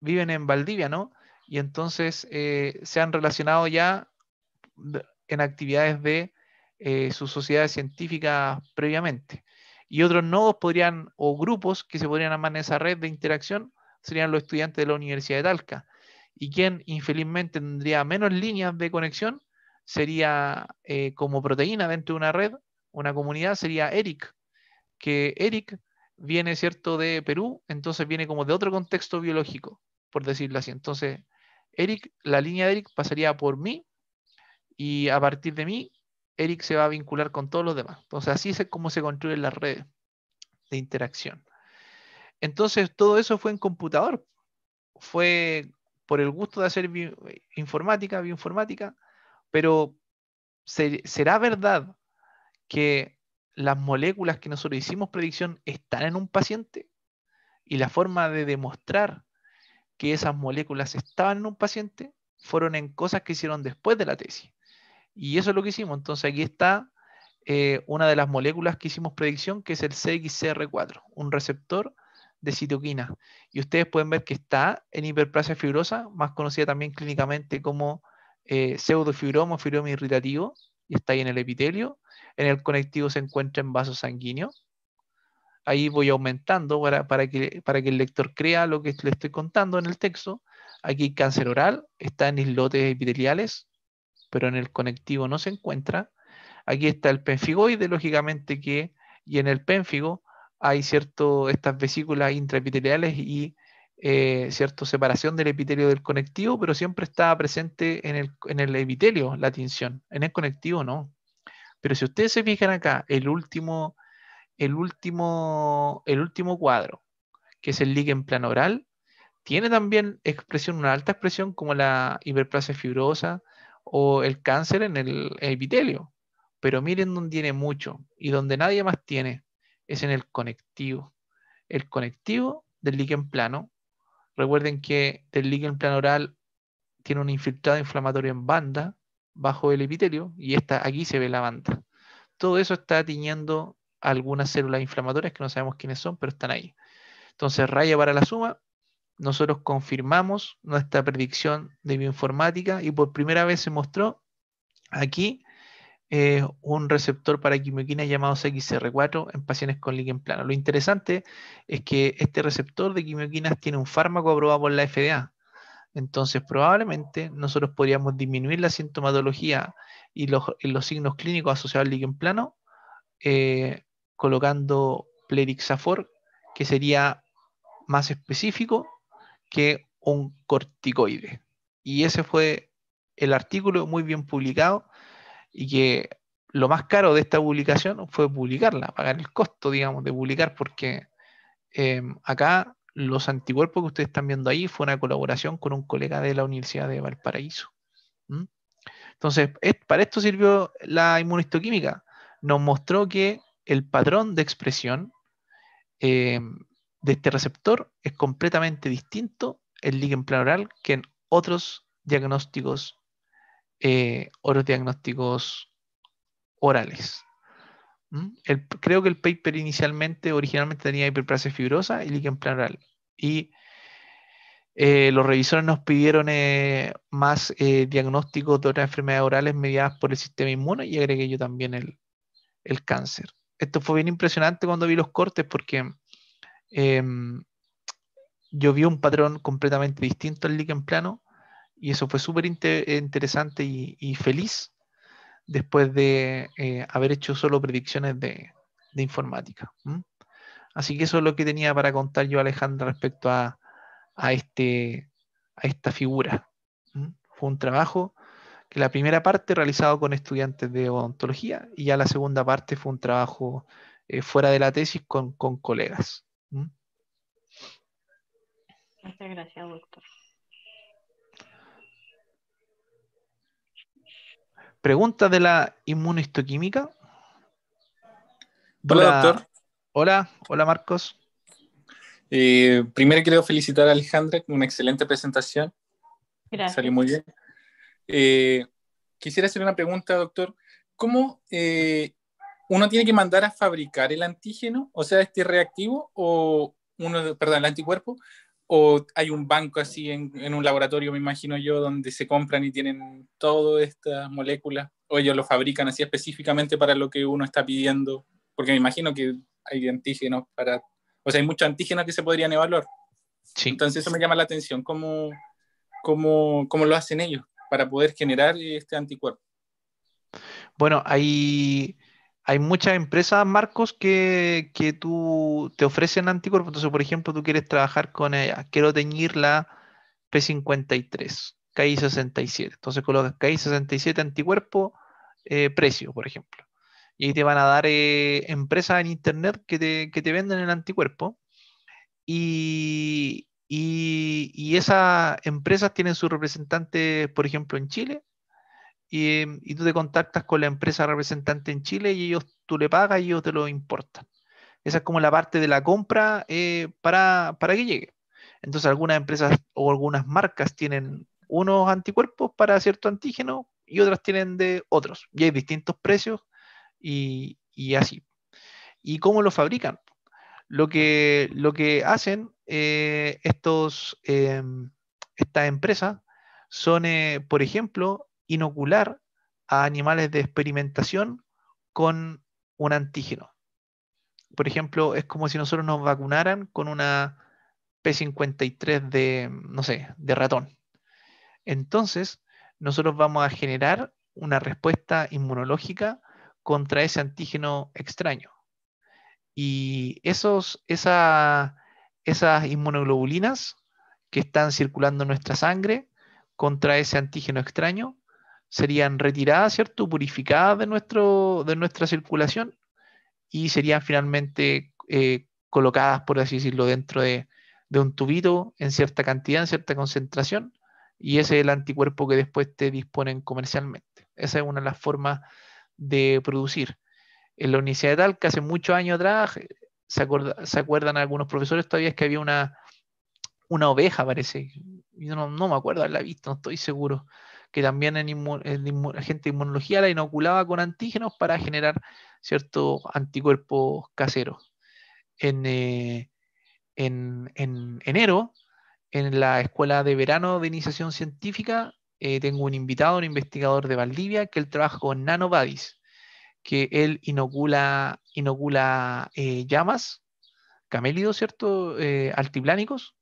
viven en Valdivia, ¿no? Y entonces eh, se han relacionado ya en actividades de sus sociedades científicas previamente. Y otros nodos podrían, o grupos que se podrían armar en esa red de interacción, serían los estudiantes de la Universidad de Talca. Y quien infelizmente tendría menos líneas de conexión sería eh, como proteína dentro de una red, una comunidad, sería Eric, que Eric viene, ¿cierto?, de Perú, entonces viene como de otro contexto biológico, por decirlo así. Entonces, Eric, la línea de Eric pasaría por mí y a partir de mí Eric se va a vincular con todos los demás. Entonces, así es como se construyen las redes de interacción. Entonces, todo eso fue en computador. Fue por el gusto de hacer informática, bioinformática, pero ¿será verdad que las moléculas que nosotros hicimos predicción están en un paciente? Y la forma de demostrar que esas moléculas estaban en un paciente fueron en cosas que hicieron después de la tesis. Y eso es lo que hicimos. Entonces aquí está eh, una de las moléculas que hicimos predicción, que es el CXCR4, un receptor de citoquina. Y ustedes pueden ver que está en hiperplasia fibrosa, más conocida también clínicamente como eh, pseudofibroma, fibroma irritativo, y está ahí en el epitelio. En el conectivo se encuentra en vasos sanguíneo. Ahí voy aumentando para, que, para que el lector crea lo que le estoy contando en el texto. Aquí cáncer oral, está en islotes epiteliales, pero en el conectivo no se encuentra. Aquí está el pénfigoide, lógicamente que, y en el pénfigo hay cierto, estas vesículas intraepiteliales y cierta eh, cierto, separación del epitelio del conectivo, pero siempre está presente en el, epitelio la tinción, en el conectivo no. Pero si ustedes se fijan acá, el último, el último, cuadro, que es el en plano oral, tiene también expresión, una alta expresión como la hiperplasia fibrosa, o el cáncer en el, epitelio. Pero miren donde tiene mucho y donde nadie más tiene, es en el conectivo. El conectivo del líquen plano. Recuerden que el líquen plano oral tiene un infiltrado inflamatorio en banda bajo el epitelio y esta, aquí se ve la banda. Todo eso está tiñendo algunas células inflamatorias que no sabemos quiénes son, pero están ahí. Entonces, raya para la suma, nosotros confirmamos nuestra predicción de bioinformática y por primera vez se mostró aquí eh, un receptor para quimioquinas llamado CXR4 en pacientes con líquen plano. Lo interesante es que este receptor de quimioquinas tiene un fármaco aprobado por la FDA. Entonces, probablemente nosotros podríamos disminuir la sintomatología y los, signos clínicos asociados al líquen plano eh, colocando plerixafor, que sería más específico que un corticoide. Y ese fue el artículo muy bien publicado y que lo más caro de esta publicación fue publicarla, pagar el costo, digamos, de publicar, porque em, acá los anticuerpos que ustedes están viendo ahí fue una colaboración con un colega de la Universidad de Valparaíso. Entonces, para esto sirvió la inmunistoquímica. Nos mostró que el patrón de expresión em, de este receptor es completamente distinto el plano oral que en otros diagnósticos, eh, diagnósticos orales. ¿Mm? creo que el paper inicialmente, originalmente tenía hiperplasia fibrosa y plano oral. Y eh, los revisores nos pidieron eh, más diagnósticos de otras enfermedades orales mediadas por el sistema inmune y agregué yo también el, el cáncer. Esto fue bien impresionante cuando vi los cortes porque Em, yo vi un patrón completamente distinto al Lick en plano y eso fue súper interesante y, feliz después de eh, haber hecho solo predicciones de, informática. Así que eso es lo que tenía para contar yo, Alejandra, respecto a, a este, esta figura. Fue un trabajo que la primera parte realizado con estudiantes de odontología y ya la segunda parte fue un trabajo eh, fuera de la tesis con colegas. Muchas gracias, doctor. Pregunta de la inmunohistoquímica. Hola, doctor. Hola, hola Marcos. Eh, primero quiero felicitar a Alejandra, una excelente presentación. Gracias. Salió muy bien. Eh, quisiera hacer una pregunta, doctor. ¿Cómo eh, uno tiene que mandar a fabricar el antígeno, o sea, este reactivo, o uno, perdón, el anticuerpo, o hay un banco así en, un laboratorio, me imagino yo, donde se compran y tienen todas estas moléculas, o ellos lo fabrican así específicamente para lo que uno está pidiendo, porque me imagino que hay antígenos para, o sea, hay muchos antígenos que se podrían evaluar. Sí. Entonces eso me llama la atención, ¿cómo, cómo, cómo lo hacen ellos para poder generar este anticuerpo? Bueno, hay hay muchas empresas, Marcos, que, tú te ofrecen anticuerpos. Entonces, por ejemplo, tú quieres trabajar con ella. Eh, quiero teñir la P53, KI67. Entonces colocas KI67 anticuerpo, eh, precio, por ejemplo. Y te van a dar eh, empresas en internet que te, venden el anticuerpo. Y, y, y esas empresas tienen sus representantes, por ejemplo, en Chile Mm, y, tú te contactas con la empresa representante en Chile y ellos tú le pagas y ellos te lo importan. Esa es como la parte de la compra eh, para, que llegue. Entonces algunas empresas o algunas marcas tienen unos anticuerpos para cierto antígeno y otras tienen de otros. Y hay distintos precios y, así. ¿Y cómo lo fabrican? Lo que, lo que hacen eh, estos, em, estas empresas son, eh, por ejemplo, inocular a animales de experimentación con un antígeno. Por ejemplo, es como si nosotros nos vacunaran con una P53 de, no sé, de ratón. Entonces, nosotros vamos a generar una respuesta inmunológica contra ese antígeno extraño. Y esos, esa, esas inmunoglobulinas que están circulando en nuestra sangre contra ese antígeno extraño serían retiradas, ¿cierto? Purificadas de, nuestro, de nuestra circulación y serían finalmente eh, colocadas, por así decirlo, dentro de, un tubito en cierta cantidad, en cierta concentración, y ese es el anticuerpo que después te disponen comercialmente. Esa es una de las formas de producir. En la Universidad de Talca, hace muchos años atrás, se, acuerdan algunos profesores todavía, es que había una, oveja, parece. Yo no, me acuerdo he visto, no estoy seguro que también en, gente de inmunología la inoculaba con antígenos para generar ciertos anticuerpos caseros. En, eh, enero, en la Escuela de Verano de Iniciación Científica, eh, tengo un invitado, un investigador de Valdivia, que él trabaja con nanobodies, que él inocula, inocula eh, llamas, camélidos, ¿cierto? altiplánicos,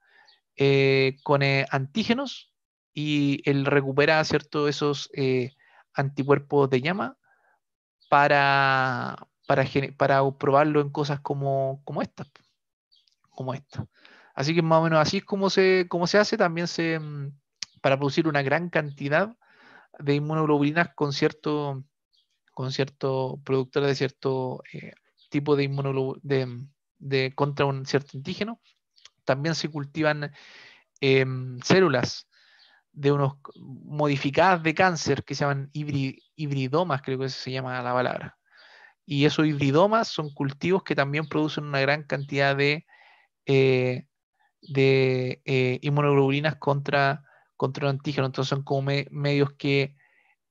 con antígenos y él recupera, ¿cierto?, esos eh, anticuerpos de llama para, para, probarlo en cosas como, como esta. Como Así que más o menos así es como se, se hace, también se, mm, para producir una gran cantidad de inmunoglobulinas con cierto, con de cierto eh, tipo de inmunoglobulina mm, de, contra un cierto antígeno, también se cultivan em, células de unos modificadas de cáncer que se llaman hibridomas, creo que se llama la palabra. Y esos hibridomas son cultivos que también producen una gran cantidad de, eh, de eh, inmunoglobulinas contra, contra el antígeno. Entonces son como medios que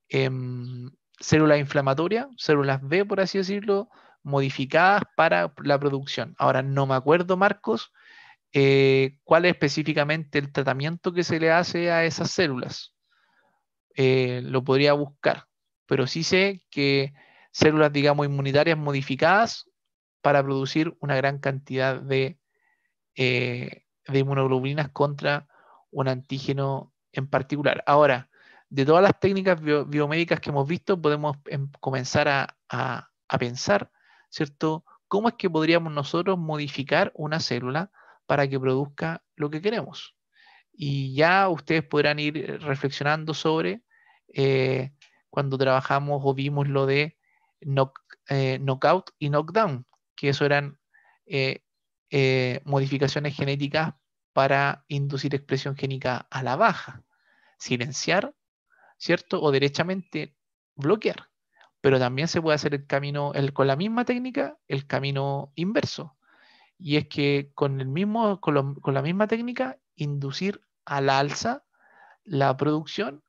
em, células inflamatorias, células B, por así decirlo, modificadas para la producción. Ahora no me acuerdo, Marcos, eh, cuál es específicamente el tratamiento que se le hace a esas células. Eh, lo podría buscar, pero sí sé que células, digamos, inmunitarias modificadas para producir una gran cantidad de, eh, inmunoglobulinas contra un antígeno en particular. Ahora, de todas las técnicas biomédicas que hemos visto, podemos em, comenzar a pensar, ¿cierto? ¿Cómo es que podríamos nosotros modificar una célula? para que produzca lo que queremos. Y ya ustedes podrán ir eh, reflexionando sobre eh, cuando trabajamos o vimos lo de knock, eh, knockout y knockdown, que eso eran modificaciones genéticas para inducir expresión génica a la baja, silenciar, ¿cierto? O derechamente bloquear. Pero también se puede hacer el camino, el, con la misma técnica, el camino inverso y es que con, el mismo, con, la misma técnica, inducir al alza la producción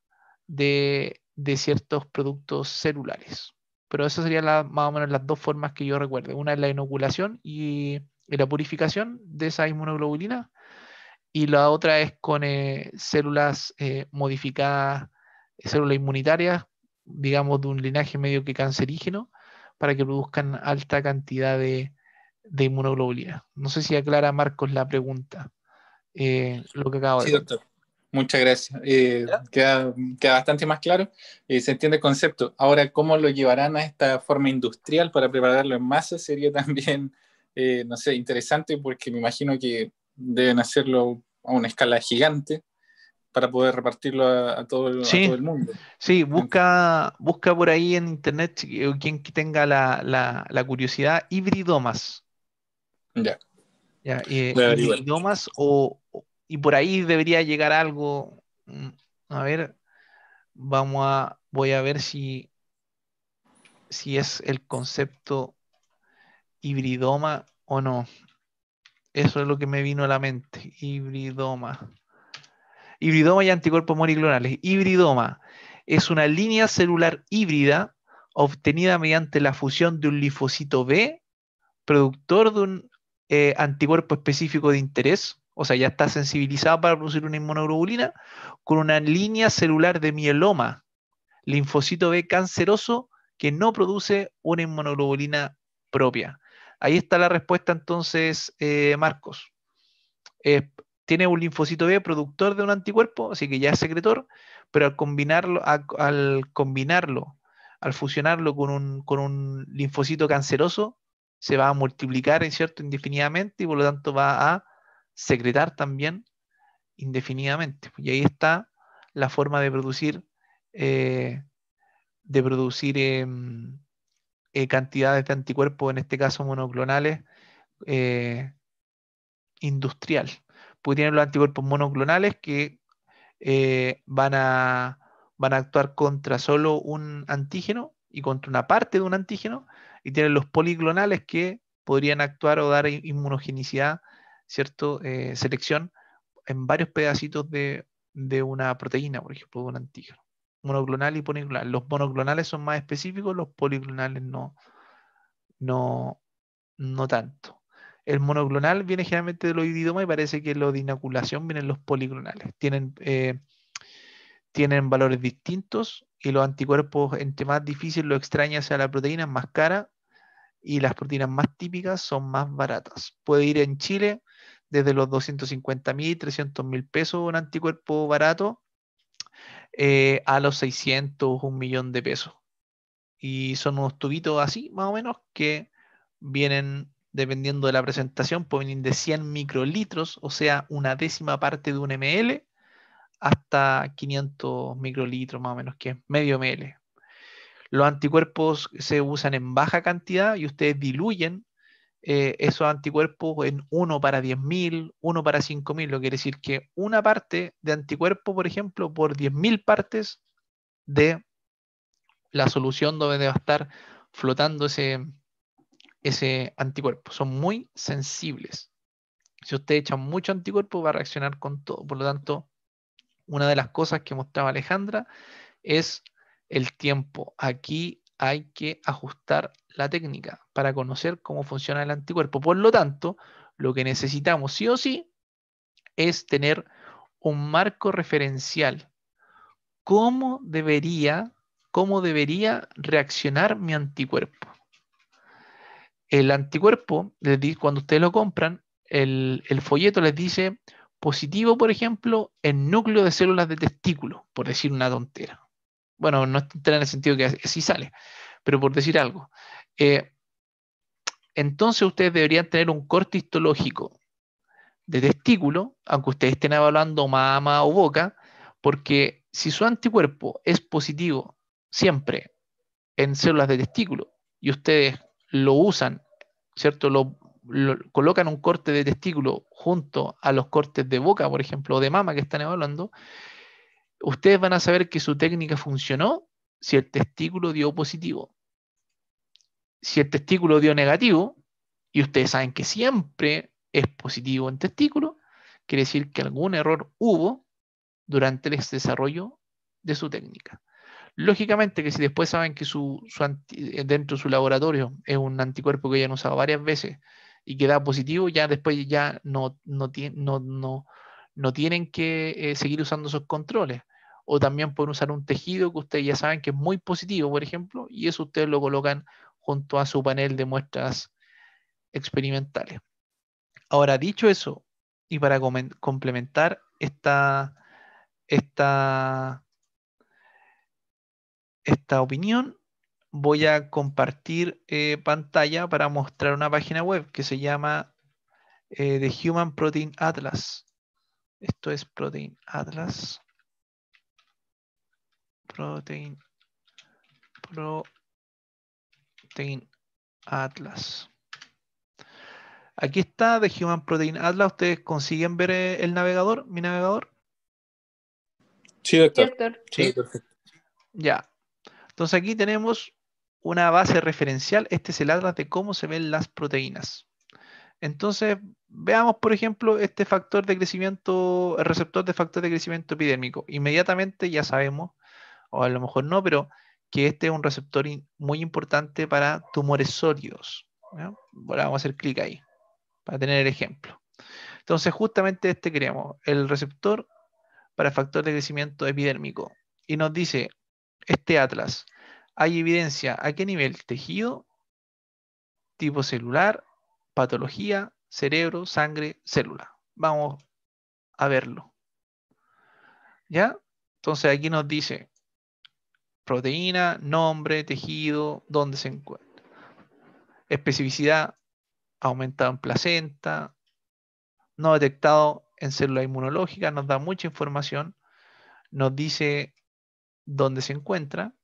de, ciertos productos celulares. Pero esas serían más o menos las dos formas que yo recuerdo. Una es la inoculación y, la purificación de esa inmunoglobulina y la otra es con eh, células eh, modificadas, células inmunitarias, digamos de un linaje medio que cancerígeno, para que produzcan alta cantidad de, de inmunoglobulina. No sé si aclara Marcos la pregunta, eh, lo que acabo de Muchas gracias. Eh, queda, bastante más claro. Eh, se entiende el concepto. Ahora, ¿cómo lo llevarán a esta forma industrial para prepararlo en masa? (laughs) Sería también, no sé, interesante porque me imagino que deben hacerlo a una escala gigante para poder repartirlo a, todo, el mundo. Sí, busca, busca por ahí en internet quien tenga la, la, la curiosidad, hibridomas. Ya. y o, y por ahí debería llegar algo. Mm, a ver, vamos a, voy a ver si, si es el concepto hibridoma o no. Eso es lo que me vino a la mente. Hibridoma. Hibridoma y anticuerpos monoclonales. Hibridoma es una línea celular híbrida obtenida mediante la fusión de un linfocito B, productor de un eh, anticuerpo específico de interés, o sea, ya está sensibilizado para producir una inmunoglobulina, con una línea celular de mieloma, linfocito B canceroso, que no produce una inmunoglobulina propia. Ahí está la respuesta entonces, eh, Marcos. Eh, tiene un linfocito B productor de un anticuerpo, así que ya es secretor, pero al combinarlo, al combinarlo, al fusionarlo con un linfocito canceroso, se va a multiplicar ¿cierto? indefinidamente y por lo tanto va a secretar también indefinidamente. Y ahí está la forma de producir, eh, de producir em, eh, cantidades de anticuerpos, en este caso monoclonales, eh, industrial. Porque tienen los anticuerpos monoclonales que van, a, van a actuar contra solo un antígeno y contra una parte de un antígeno, y tienen los policlonales que podrían actuar o dar inmunogenicidad, ¿cierto? Eh, selección en varios pedacitos de, una proteína, por ejemplo, de un antígeno. Monoclonal y poliglonal. Los monoclonales son más específicos, los policlonales no, no, no tanto. El monoclonal viene generalmente de los idiomas y parece que lo de inoculación vienen los policlonales. Tienen, eh, tienen valores distintos y los anticuerpos, entre más difícil lo extraña sea la proteína, más cara, y las proteínas más típicas son más baratas. Puede ir en Chile desde los 250 mil, 300 mil pesos un anticuerpo barato eh, a los 600, un millón de pesos. Y son unos tubitos así, más o menos, que vienen, dependiendo de la presentación, pueden de 100 microlitros, o sea, una décima parte de un ml, hasta 500 microlitros, más o menos, que medio ml, los anticuerpos se usan en baja cantidad y ustedes diluyen eh, esos anticuerpos en 1 para 10.000, 1 para 5.000, lo que quiere decir que una parte de anticuerpo, por ejemplo, por 10.000 partes de la solución donde va a estar flotando ese, ese anticuerpo. Son muy sensibles. Si usted echa mucho anticuerpo, va a reaccionar con todo. Por lo tanto, una de las cosas que mostraba Alejandra es el tiempo. Aquí hay que ajustar la técnica para conocer cómo funciona el anticuerpo. Por lo tanto, lo que necesitamos sí o sí es tener un marco referencial. ¿Cómo debería, debería reaccionar mi anticuerpo? El anticuerpo, cuando ustedes lo compran, el, el folleto les dice positivo, por ejemplo, en núcleo de células de testículo, por decir una tontera bueno, no es en el sentido que así sale, pero por decir algo. Eh, entonces ustedes deberían tener un corte histológico de testículo, aunque ustedes estén evaluando mama o boca, porque si su anticuerpo es positivo siempre en células de testículo y ustedes lo usan, ¿cierto? Lo, colocan un corte de testículo junto a los cortes de boca, por ejemplo, o de mama que están evaluando, ustedes van a saber que su técnica funcionó si el testículo dio positivo. Si el testículo dio negativo, y ustedes saben que siempre es positivo en testículo, quiere decir que algún error hubo durante el desarrollo de su técnica. Lógicamente que si después saben que su, eh, dentro de su laboratorio es un anticuerpo que ya han usado varias veces y queda positivo, ya después ya no, no, no, no tienen que eh, seguir usando esos controles. O también pueden usar un tejido que ustedes ya saben que es muy positivo, por ejemplo, y eso ustedes lo colocan junto a su panel de muestras experimentales. Ahora, dicho eso, y para complementar esta, esta opinión, voy a compartir eh, pantalla para mostrar una página web que se llama eh, The Human Protein Atlas. Esto es Protein Atlas. Protein, Protein Atlas. Aquí está de Human Protein Atlas. ¿Ustedes consiguen ver eh, el navegador? ¿Mi navegador? Sí, doctor. Sí, Ya. Entonces aquí tenemos una base referencial. Este es el atlas de cómo se ven las proteínas. Entonces Veamos, por ejemplo, este factor de crecimiento, el receptor de factor de crecimiento epidérmico. Inmediatamente ya sabemos, o a lo mejor no, pero que este es un receptor muy importante para tumores sólidos. ahora vamos a hacer clic ahí, para tener el ejemplo. Entonces, justamente este creamos, el receptor para factor de crecimiento epidérmico. Y nos dice, este atlas, hay evidencia a qué nivel, tejido, tipo celular, patología, cerebro, sangre, célula. Vamos a verlo. ¿Ya? Entonces aquí nos dice proteína, nombre, tejido, dónde se encuentra. Especificidad aumentado en placenta, no detectado en célula inmunológica, nos da mucha información, nos dice dónde se encuentra.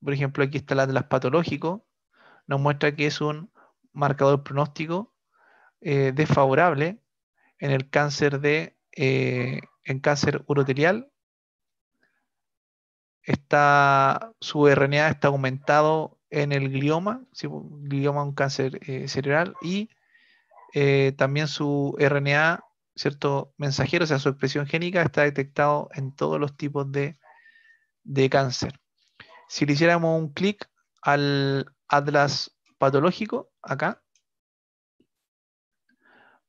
Por ejemplo, aquí está el atlas patológico, nos muestra que es un marcador pronóstico eh, desfavorable en el cáncer de eh, en cáncer urotelial. Está, su RNA está aumentado en el glioma, si, glioma un cáncer eh, cerebral, y también su RNA, ¿cierto? Mensajero, o sea, su expresión génica está detectado en todos los tipos de, de cáncer. Si le hiciéramos un clic al atlas patológico, acá,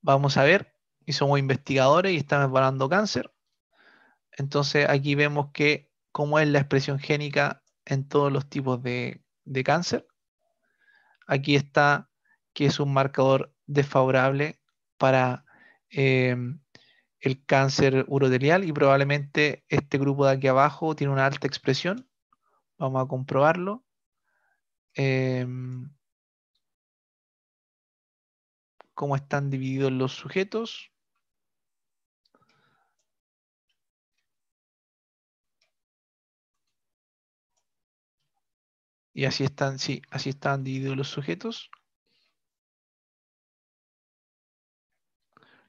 vamos a ver, y somos investigadores y estamos evaluando cáncer. Entonces aquí vemos que cómo es la expresión génica en todos los tipos de, cáncer. Aquí está que es un marcador desfavorable para em, el cáncer urotelial y probablemente este grupo de aquí abajo tiene una alta expresión. Vamos a comprobarlo. Em, cómo están divididos los sujetos. Y así están, sí, así están divididos los sujetos.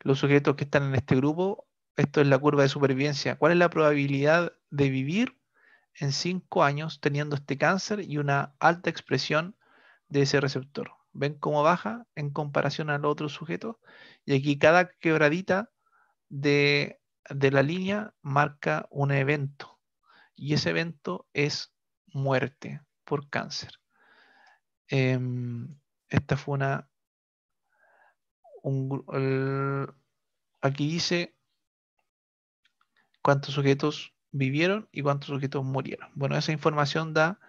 Los sujetos que están en este grupo, esto es la curva de supervivencia. ¿Cuál es la probabilidad de vivir en cinco años teniendo este cáncer y una alta expresión de ese receptor? ven cómo baja en comparación al otro sujeto. Y aquí cada quebradita de, la línea marca un evento. Y ese evento es muerte por cáncer. Em, esta fue una... aquí dice cuántos sujetos vivieron y cuántos sujetos murieron. Bueno, esa información da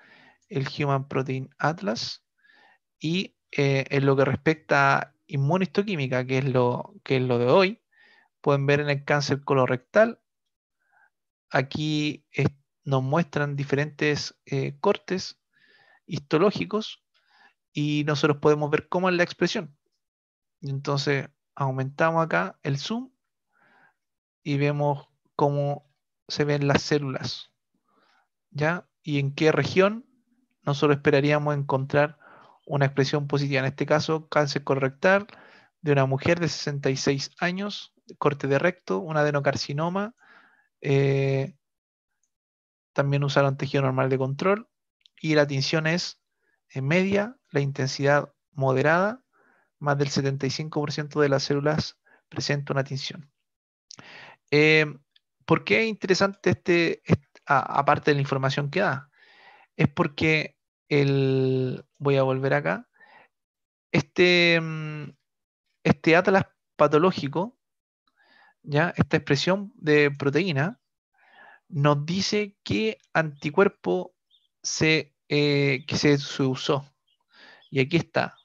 el Human Protein Atlas y eh, en lo que respecta a inmunohistoquímica, que es, lo, que es lo de hoy, pueden ver en el cáncer colorectal, aquí nos muestran diferentes eh, cortes histológicos y nosotros podemos ver cómo es la expresión. Entonces aumentamos acá el zoom y vemos cómo se ven las células, ¿ya? Y en qué región nosotros esperaríamos encontrar una expresión positiva, en este caso cáncer colorectal de una mujer de 66 años, corte de recto, un adenocarcinoma. Eh, también usaron tejido normal de control y la tinción es en media, la intensidad moderada, más del 75% de las células presentan una tinción. Eh, ¿Por qué es interesante este aparte de la información que da? Es porque el, voy a volver acá, este, mm, este atlas patológico, ¿ya? esta expresión de proteína, nos dice qué anticuerpo se, eh, que se, se usó. Y aquí está,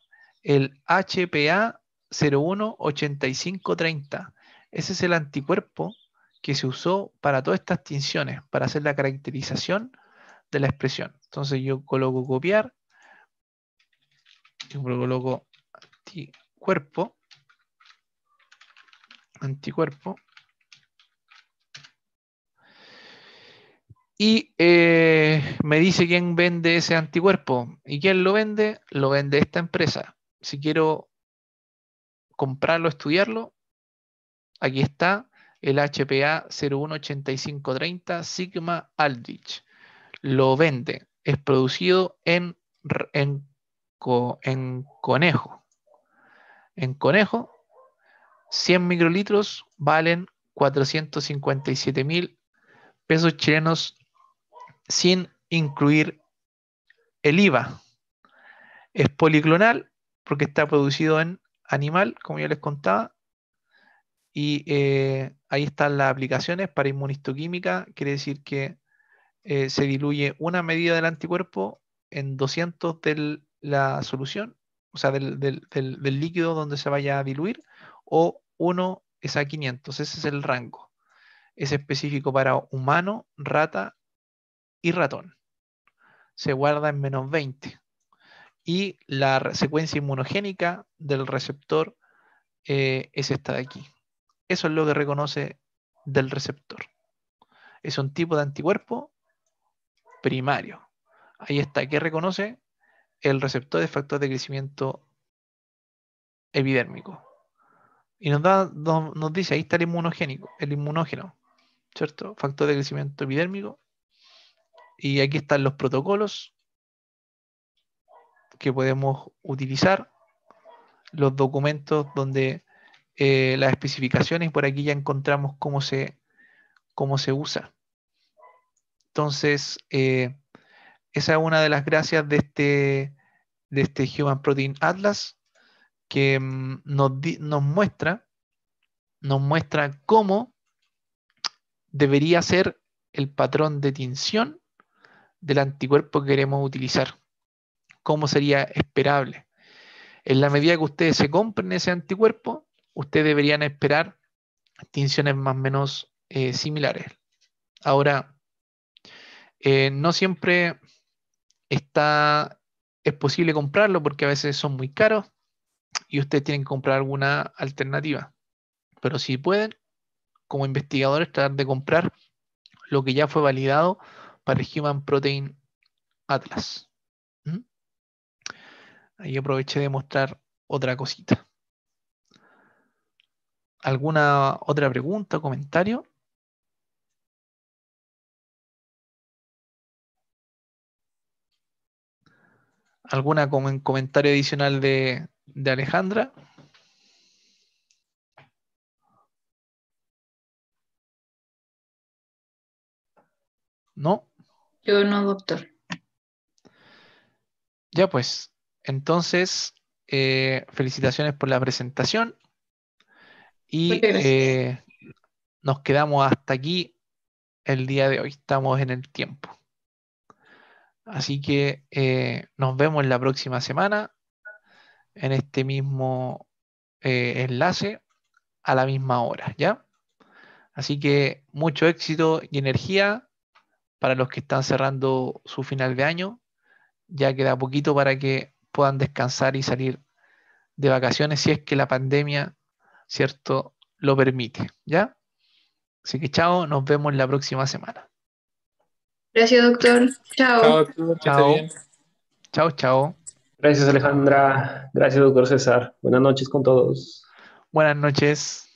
el HPA 018530. Ese es el anticuerpo que se usó para todas estas tinciones, para hacer la caracterización de la expresión. Entonces yo coloco copiar ejemplo, coloco anticuerpo, anticuerpo, y eh, me dice quién vende ese anticuerpo. ¿Y quién lo vende? Lo vende esta empresa. Si quiero comprarlo, estudiarlo, aquí está el HPA 018530 Sigma Aldrich. Lo vende. Es producido en, en en conejo. En conejo, 100 microlitros valen 457 mil pesos chilenos sin incluir el IVA. Es policlonal porque está producido en animal, como yo les contaba, y eh, ahí están las aplicaciones para inmunistoquímica, quiere decir que eh, se diluye una medida del anticuerpo en 200 del la solución, o sea, del, líquido donde se vaya a diluir, o uno es a 500. Ese es el rango. Es específico para humano, rata y ratón. Se guarda en menos 20. Y la secuencia inmunogénica del receptor eh, es esta de aquí. Eso es lo que reconoce del receptor. Es un tipo de anticuerpo primario. Ahí está. ¿Qué reconoce? el receptor de factor de crecimiento epidérmico. Y nos, da, nos, dice, ahí está el inmunogénico, el inmunógeno, ¿cierto? Factor de crecimiento epidérmico. Y aquí están los protocolos que podemos utilizar, los documentos donde eh, las especificaciones, por aquí ya encontramos cómo se, cómo se usa. Entonces, eh, esa es una de las gracias de este, de este Human Protein Atlas, que mm, nos, muestra, nos muestra cómo debería ser el patrón de tinción del anticuerpo que queremos utilizar. ¿Cómo sería esperable? En la medida que ustedes se compren ese anticuerpo, ustedes deberían esperar tinciones más o menos eh, similares. Ahora, eh, no siempre está, es posible comprarlo porque a veces son muy caros y ustedes tienen que comprar alguna alternativa. Pero si pueden, como investigadores, tratar de comprar lo que ya fue validado para el Human Protein Atlas. ¿Mm? Ahí aproveché de mostrar otra cosita. ¿Alguna otra pregunta o comentario? ¿Alguna comentario adicional de, Alejandra? ¿No? Yo no, doctor. Ya pues, entonces, eh, felicitaciones por la presentación y eh, nos quedamos hasta aquí el día de hoy, estamos en el tiempo. Así que eh, nos vemos la próxima semana en este mismo eh, enlace a la misma hora, ¿ya? Así que mucho éxito y energía para los que están cerrando su final de año. Ya queda poquito para que puedan descansar y salir de vacaciones si es que la pandemia, ¿cierto?, lo permite, ¿ya? Así que chao, nos vemos la próxima semana. Gracias, doctor. Chao. Chao, Chao, chao. Gracias, Alejandra. Gracias, doctor César. Buenas noches con todos. Buenas noches.